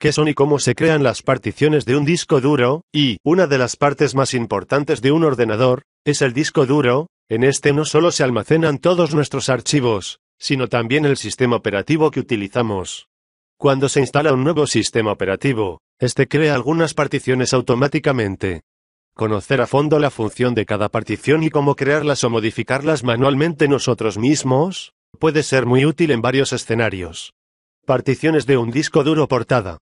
qué son y cómo se crean las particiones de un disco duro, y, una de las partes más importantes de un ordenador, es el disco duro, en este no solo se almacenan todos nuestros archivos, sino también el sistema operativo que utilizamos. Cuando se instala un nuevo sistema operativo, este crea algunas particiones automáticamente. Conocer a fondo la función de cada partición y cómo crearlas o modificarlas manualmente nosotros mismos, puede ser muy útil en varios escenarios. Particiones de un disco duro portada.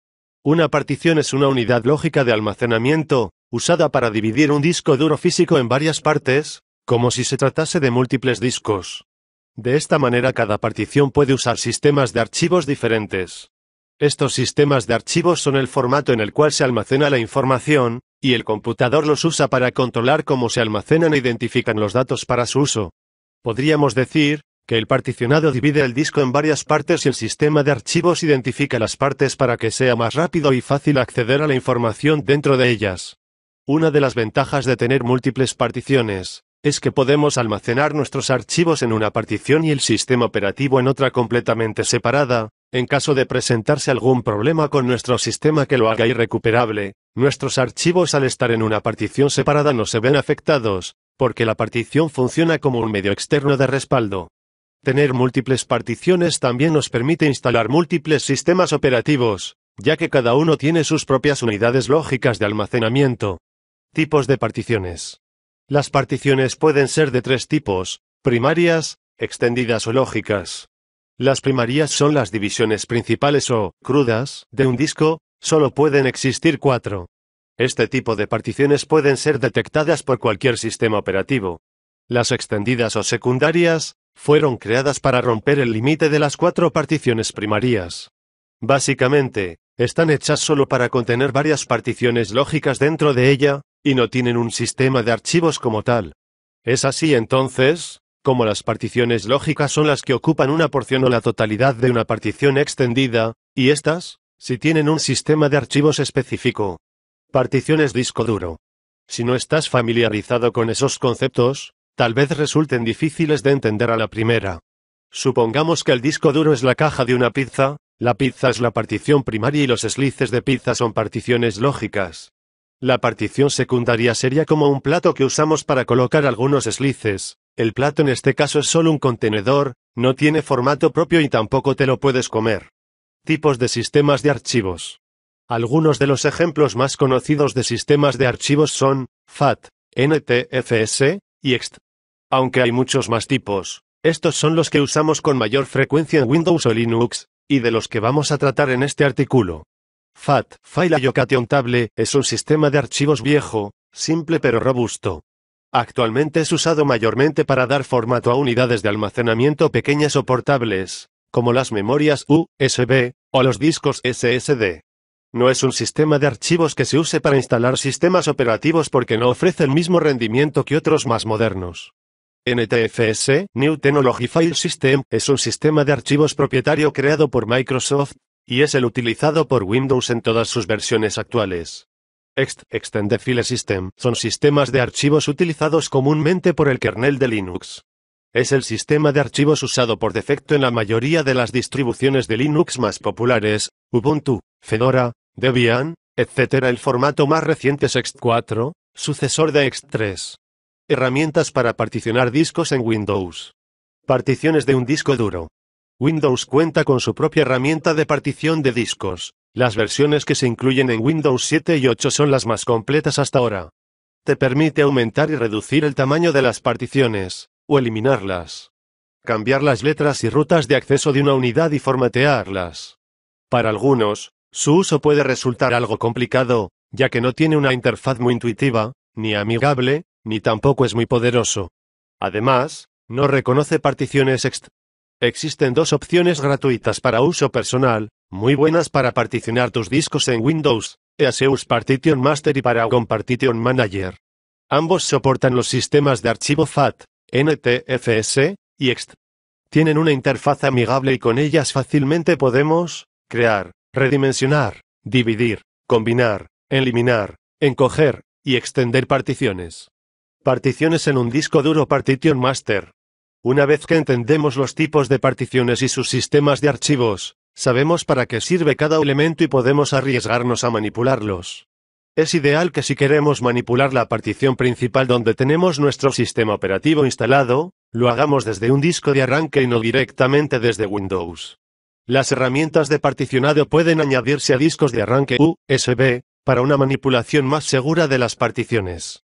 Una partición es una unidad lógica de almacenamiento, usada para dividir un disco duro físico en varias partes, como si se tratase de múltiples discos. De esta manera cada partición puede usar sistemas de archivos diferentes. Estos sistemas de archivos son el formato en el cual se almacena la información, y el computador los usa para controlar cómo se almacenan e identifican los datos para su uso. Podríamos decir, que el particionado divide el disco en varias partes y el sistema de archivos identifica las partes para que sea más rápido y fácil acceder a la información dentro de ellas. Una de las ventajas de tener múltiples particiones es que podemos almacenar nuestros archivos en una partición y el sistema operativo en otra completamente separada, en caso de presentarse algún problema con nuestro sistema que lo haga irrecuperable, nuestros archivos al estar en una partición separada no se ven afectados, porque la partición funciona como un medio externo de respaldo. Tener múltiples particiones también nos permite instalar múltiples sistemas operativos, ya que cada uno tiene sus propias unidades lógicas de almacenamiento. Tipos de particiones. Las particiones pueden ser de tres tipos, primarias, extendidas o lógicas. Las primarias son las divisiones principales o crudas de un disco, solo pueden existir cuatro. Este tipo de particiones pueden ser detectadas por cualquier sistema operativo. Las extendidas o secundarias fueron creadas para romper el límite de las cuatro particiones primarias. Básicamente, están hechas solo para contener varias particiones lógicas dentro de ella, y no tienen un sistema de archivos como tal. Es así entonces, como las particiones lógicas son las que ocupan una porción o la totalidad de una partición extendida, y estas, si tienen un sistema de archivos específico. Particiones disco duro. Si no estás familiarizado con esos conceptos, tal vez resulten difíciles de entender a la primera. Supongamos que el disco duro es la caja de una pizza, la pizza es la partición primaria y los slices de pizza son particiones lógicas. La partición secundaria sería como un plato que usamos para colocar algunos slices. El plato en este caso es solo un contenedor, no tiene formato propio y tampoco te lo puedes comer. Tipos de sistemas de archivos. Algunos de los ejemplos más conocidos de sistemas de archivos son FAT, NTFS, y ext. Aunque hay muchos más tipos, estos son los que usamos con mayor frecuencia en Windows o Linux, y de los que vamos a tratar en este artículo. FAT, File Allocation Table, es un sistema de archivos viejo, simple pero robusto. Actualmente es usado mayormente para dar formato a unidades de almacenamiento pequeñas o portables, como las memorias USB, o los discos SSD. No es un sistema de archivos que se use para instalar sistemas operativos porque no ofrece el mismo rendimiento que otros más modernos. NTFS, New Technology File System, es un sistema de archivos propietario creado por Microsoft, y es el utilizado por Windows en todas sus versiones actuales. Ext, Extended File System, son sistemas de archivos utilizados comúnmente por el kernel de Linux. Es el sistema de archivos usado por defecto en la mayoría de las distribuciones de Linux más populares, Ubuntu, Fedora, Debian, etc. El formato más reciente es X4, sucesor de X3. Herramientas para particionar discos en Windows. Particiones de un disco duro. Windows cuenta con su propia herramienta de partición de discos. Las versiones que se incluyen en Windows 7 y 8 son las más completas hasta ahora. Te permite aumentar y reducir el tamaño de las particiones, o eliminarlas. Cambiar las letras y rutas de acceso de una unidad y formatearlas. Para algunos, su uso puede resultar algo complicado, ya que no tiene una interfaz muy intuitiva, ni amigable, ni tampoco es muy poderoso. Además, no reconoce particiones ext. Existen dos opciones gratuitas para uso personal, muy buenas para particionar tus discos en Windows, Easeus Partition Master y Paragon Partition Manager. Ambos soportan los sistemas de archivo FAT, NTFS y EXT. Tienen una interfaz amigable y con ellas fácilmente podemos crear, redimensionar, dividir, combinar, eliminar, encoger, y extender particiones. Particiones en un disco duro Partition Master. Una vez que entendemos los tipos de particiones y sus sistemas de archivos, sabemos para qué sirve cada elemento y podemos arriesgarnos a manipularlos. Es ideal que si queremos manipular la partición principal donde tenemos nuestro sistema operativo instalado, lo hagamos desde un disco de arranque y no directamente desde Windows. Las herramientas de particionado pueden añadirse a discos de arranque USB, para una manipulación más segura de las particiones.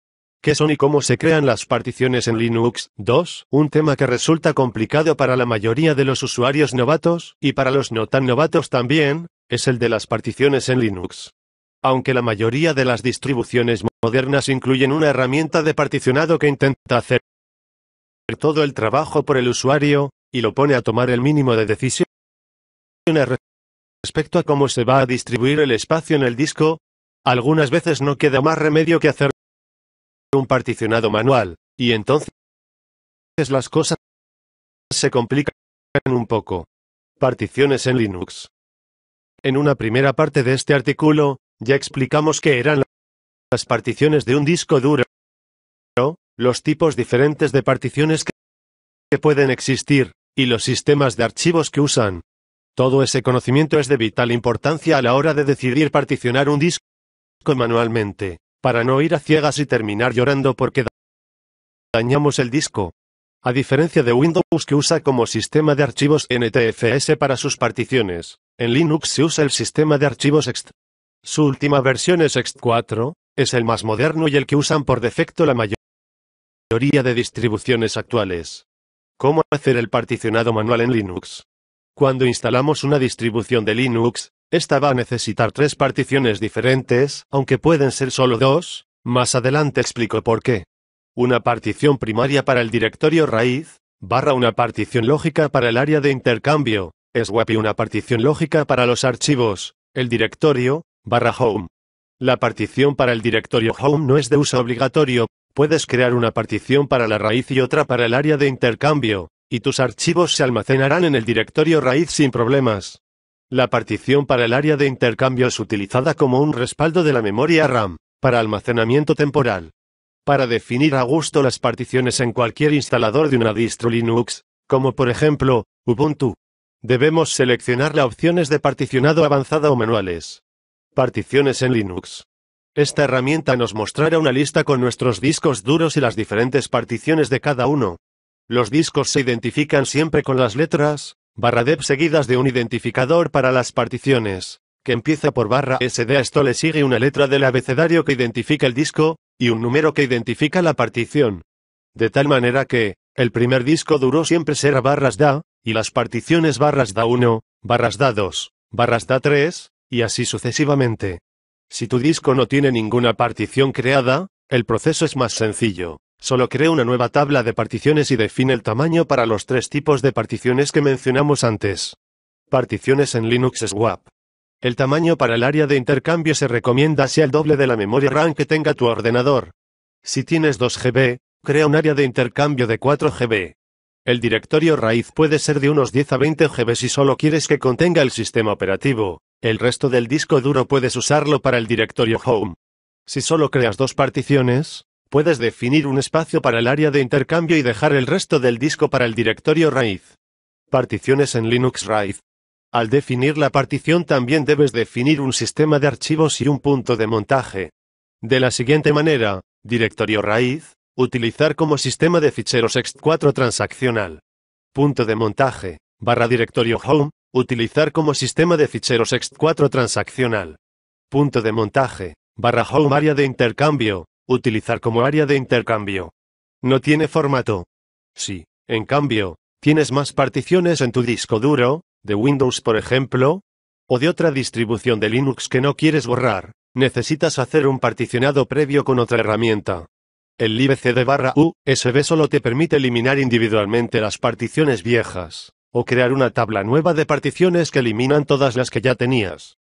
¿Qué son y cómo se crean las particiones en Linux? 2. Un tema que resulta complicado para la mayoría de los usuarios novatos, y para los no tan novatos también, es el de las particiones en Linux. Aunque la mayoría de las distribuciones modernas incluyen una herramienta de particionado que intenta hacer todo el trabajo por el usuario, y lo pone a tomar el mínimo de decisiones, Respecto a cómo se va a distribuir el espacio en el disco, algunas veces no queda más remedio que hacer un particionado manual, y entonces las cosas se complican un poco. Particiones en Linux. En una primera parte de este artículo, ya explicamos qué eran las particiones de un disco duro, los tipos diferentes de particiones que pueden existir, y los sistemas de archivos que usan. Todo ese conocimiento es de vital importancia a la hora de decidir particionar un disco manualmente, para no ir a ciegas y terminar llorando porque dañamos el disco. A diferencia de Windows que usa como sistema de archivos NTFS para sus particiones, en Linux se usa el sistema de archivos ext. Su última versión es ext 4, es el más moderno y el que usan por defecto la mayoría de distribuciones actuales. ¿Cómo hacer el particionado manual en Linux? Cuando instalamos una distribución de Linux, esta va a necesitar tres particiones diferentes, aunque pueden ser solo dos, más adelante explico por qué. Una partición primaria para el directorio raíz, barra una partición lógica para el área de intercambio, swap y una partición lógica para los archivos, el directorio, barra home. La partición para el directorio home no es de uso obligatorio, puedes crear una partición para la raíz y otra para el área de intercambio, y tus archivos se almacenarán en el directorio raíz sin problemas. La partición para el área de intercambio es utilizada como un respaldo de la memoria RAM, para almacenamiento temporal. Para definir a gusto las particiones en cualquier instalador de una distro Linux, como por ejemplo, Ubuntu, debemos seleccionar las opciones de particionado avanzada o manuales. Particiones en Linux. Esta herramienta nos mostrará una lista con nuestros discos duros y las diferentes particiones de cada uno, los discos se identifican siempre con las letras, barra dev seguidas de un identificador para las particiones, que empieza por barra sd. esto le sigue una letra del abecedario que identifica el disco, y un número que identifica la partición. De tal manera que, el primer disco duró siempre será barras da, y las particiones barras da 1, barras da 2, barras da 3, y así sucesivamente. Si tu disco no tiene ninguna partición creada, el proceso es más sencillo. Solo crea una nueva tabla de particiones y define el tamaño para los tres tipos de particiones que mencionamos antes. Particiones en Linux Swap. El tamaño para el área de intercambio se recomienda sea el doble de la memoria RAM que tenga tu ordenador. Si tienes 2 GB, crea un área de intercambio de 4 GB. El directorio raíz puede ser de unos 10 a 20 GB si solo quieres que contenga el sistema operativo. El resto del disco duro puedes usarlo para el directorio home. Si solo creas dos particiones, puedes definir un espacio para el área de intercambio y dejar el resto del disco para el directorio raíz. Particiones en Linux raíz. Al definir la partición también debes definir un sistema de archivos y un punto de montaje. De la siguiente manera, directorio raíz, utilizar como sistema de ficheros ext4 transaccional. Punto de montaje, barra directorio home, utilizar como sistema de ficheros ext4 transaccional. Punto de montaje, barra home área de intercambio, utilizar como área de intercambio. No tiene formato. Si, en cambio, tienes más particiones en tu disco duro, de Windows por ejemplo, o de otra distribución de Linux que no quieres borrar, necesitas hacer un particionado previo con otra herramienta. El de barra USB solo te permite eliminar individualmente las particiones viejas, o crear una tabla nueva de particiones que eliminan todas las que ya tenías.